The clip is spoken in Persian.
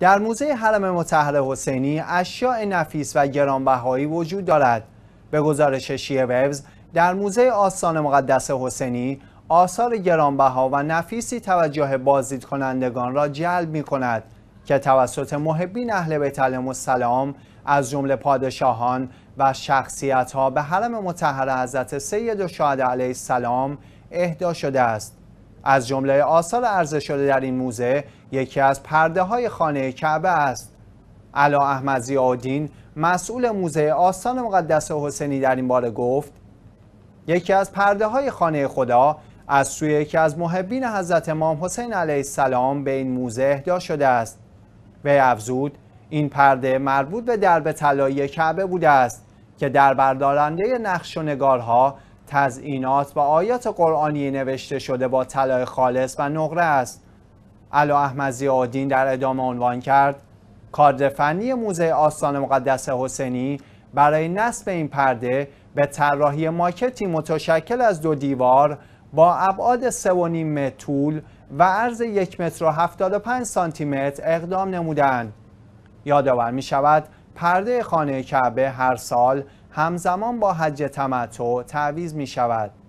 در موزه حرم مطهر حسینی اشیاء نفیس و گرانبهایی وجود دارد به گزارش شیعه ویوز در موزه آستان مقدس حسینی آثار گرانبها و نفیسی توجه بازدید کنندگان را جلب می کند که توسط محبین اهل بیت السلام از جمله پادشاهان و شخصیت ها به حرم مطهر حضرت سید و علیه السلام اهدا شده است از جمله آثار عرضه شده در این موزه یکی از پرده های خانه کعبه است علا احمد زیادین مسئول موزه آستان مقدس حسینی در این باره گفت یکی از پرده های خانه خدا از سوی یکی از محبین حضرت امام حسین علیه السلام به این موزه اهدا شده است وی افزود این پرده مربوط به درب طلایی کعبه بوده است که در بردارنده نقش و نگارها تزئینات و آیات قرآنی نوشته شده با طلای خالص و نقره است علا احمد زیادین در ادامه عنوان کرد کارد فنی موزه آستان مقدس حسینی برای نصب این پرده به طراحی ماکتی متشکل از دو دیوار با ابعاد 3.5 متر طول و عرض یک متر و 75 سانتی متر اقدام نمودند. یادآور می شود پرده خانه کعبه هر سال همزمان با حج تمتع تعویض می شود